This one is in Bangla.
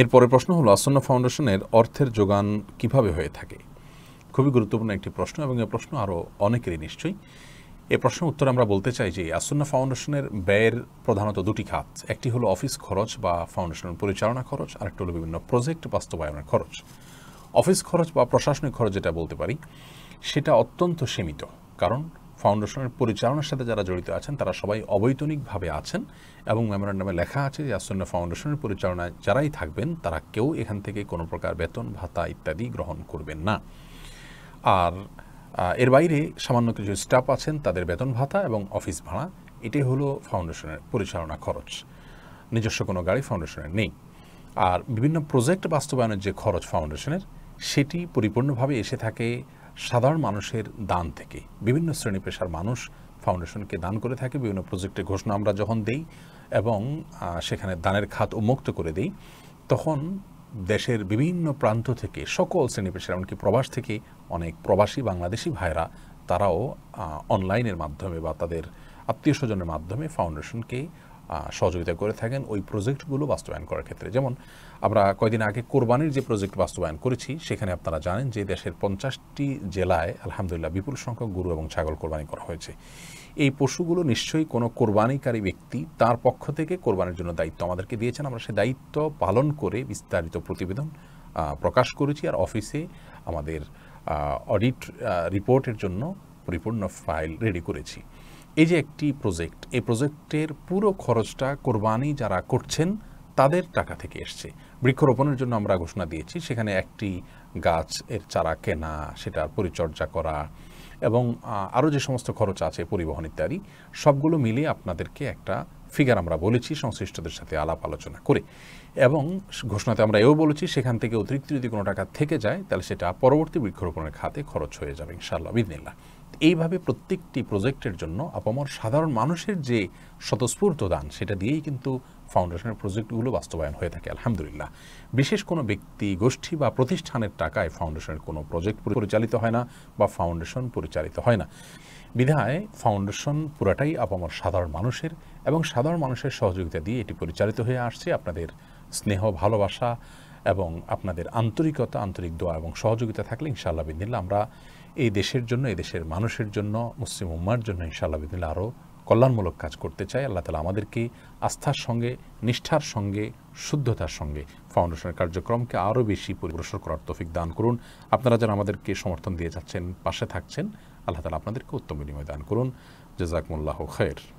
এরপরে প্রশ্ন হলো আসন্ন ফাউন্ডেশনের অর্থের যোগান কিভাবে হয়ে থাকে খুবই গুরুত্বপূর্ণ একটি প্রশ্ন এবং এই প্রশ্ন আরও অনেকেরই নিশ্চয়ই এ প্রশ্ন উত্তর আমরা বলতে চাই যে আসন্ন ফাউন্ডেশনের ব্যয়ের প্রধানত দুটি খাত একটি হলো অফিস খরচ বা ফাউন্ডেশনের পরিচালনা খরচ আর একটি হলো বিভিন্ন প্রজেক্ট বাস্তবায়নের খরচ অফিস খরচ বা প্রশাসনিক খরচ যেটা বলতে পারি সেটা অত্যন্ত সীমিত কারণ ফাউন্ডেশনের পরিচালনার সাথে যারা জড়িত আছেন তারা সবাই অবৈতনিকভাবে আছেন এবং মেমোরান্ডামে লেখা আছে যে আসন্ন ফাউন্ডেশনের পরিচালনায় যারাই থাকবেন তারা কেউ এখান থেকে কোনো প্রকার বেতন ভাতা ইত্যাদি গ্রহণ করবেন না আর এর বাইরে সামান্য কিছু স্টাফ আছেন তাদের বেতন ভাতা এবং অফিস ভাড়া এটাই হলো ফাউন্ডেশনের পরিচালনা খরচ নিজস্ব কোনো গাড়ি ফাউন্ডেশনের নেই আর বিভিন্ন প্রজেক্ট বাস্তবায়নের যে খরচ ফাউন্ডেশনের সেটি পরিপূর্ণভাবে এসে থাকে সাধারণ মানুষের দান থেকে বিভিন্ন শ্রেণী পেশার মানুষ ফাউন্ডেশনকে দান করে থাকে বিভিন্ন প্রজেক্টে ঘোষণা আমরা যখন দেই এবং সেখানে দানের খাত উন্মুক্ত করে দেই তখন দেশের বিভিন্ন প্রান্ত থেকে সকল শ্রেণী পেশার এমনকি প্রবাস থেকে অনেক প্রবাসী বাংলাদেশি ভাইরা তারাও অনলাইনের মাধ্যমে বা তাদের আত্মীয় স্বজনের মাধ্যমে ফাউন্ডেশনকে সহযোগিতা করে থাকেন ওই প্রজেক্টগুলো বাস্তবায়ন করার ক্ষেত্রে যেমন আমরা কয়েকদিন আগে কোরবানির যে প্রজেক্ট বাস্তবায়ন করেছি সেখানে আপনারা জানেন যে দেশের পঞ্চাশটি জেলায় আলহামদুলিল্লাহ বিপুল সংখ্যক গরু এবং ছাগল কোরবানি করা হয়েছে এই পশুগুলো নিশ্চয়ই কোনো কোরবানিকারী ব্যক্তি তার পক্ষ থেকে কোরবানির জন্য দায়িত্ব আমাদেরকে দিয়েছেন আমরা সে দায়িত্ব পালন করে বিস্তারিত প্রতিবেদন প্রকাশ করেছি আর অফিসে আমাদের অডিট রিপোর্টের জন্য পরিপূর্ণ ফাইল রেডি করেছি এই যে একটি প্রজেক্ট এই প্রজেক্টের পুরো খরচটা কোরবানি যারা করছেন তাদের টাকা থেকে এসছে বৃক্ষরোপণের জন্য আমরা ঘোষণা দিয়েছি সেখানে একটি গাছ এর চারা কেনা সেটার পরিচর্যা করা এবং আরও যে সমস্ত খরচ আছে পরিবহন ইত্যাদি সবগুলো মিলে আপনাদেরকে একটা ফিগার আমরা বলেছি সংশ্লিষ্টদের সাথে আলাপ আলোচনা করে এবং ঘোষণাতে আমরা এও বলেছি সেখান থেকে অতিরিক্ত যদি কোনো টাকা থেকে যায় তাহলে সেটা পরবর্তী বৃক্ষরোপণের খাতে খরচ হয়ে যাবে ইনশাআল্লাহ বিদিনিল্লা এইভাবে প্রত্যেকটি প্রজেক্টের জন্য আপামর সাধারণ মানুষের যে স্বতঃস্ফূর্ত দান সেটা দিয়েই কিন্তু ফাউন্ডেশনের প্রজেক্টগুলো বাস্তবায়ন হয়ে থাকে আলহামদুলিল্লাহ বিশেষ কোনো ব্যক্তি গোষ্ঠী বা প্রতিষ্ঠানের টাকায় ফাউন্ডেশনের কোনো প্রজেক্ট পরিচালিত হয় না বা ফাউন্ডেশন পরিচালিত হয় না বিধায় ফাউন্ডেশন পুরাটাই আপামর সাধারণ মানুষের এবং সাধারণ মানুষের সহযোগিতা দিয়ে এটি পরিচালিত হয়ে আসছে আপনাদের স্নেহ ভালোবাসা এবং আপনাদের আন্তরিকতা আন্তরিক দোয়া এবং সহযোগিতা থাকলে ইনশাআল্লাহ বিদিনিল্লা আমরা এই দেশের জন্য এই দেশের মানুষের জন্য মুসলিম উম্মার জন্য ইনশাআল্লাহ বিদিনিল্লা আরও কল্যাণমূলক কাজ করতে চাই আল্লাহ তালা আমাদেরকে আস্থার সঙ্গে নিষ্ঠার সঙ্গে শুদ্ধতার সঙ্গে ফাউন্ডেশনের কার্যক্রমকে আরও বেশি পরিগ্রসর করার তফিক দান করুন আপনারা যারা আমাদেরকে সমর্থন দিয়ে যাচ্ছেন পাশে থাকছেন আল্লাহ তালা আপনাদেরকে উত্তম বিনিময় দান করুন জজাকমুল্লাহ খের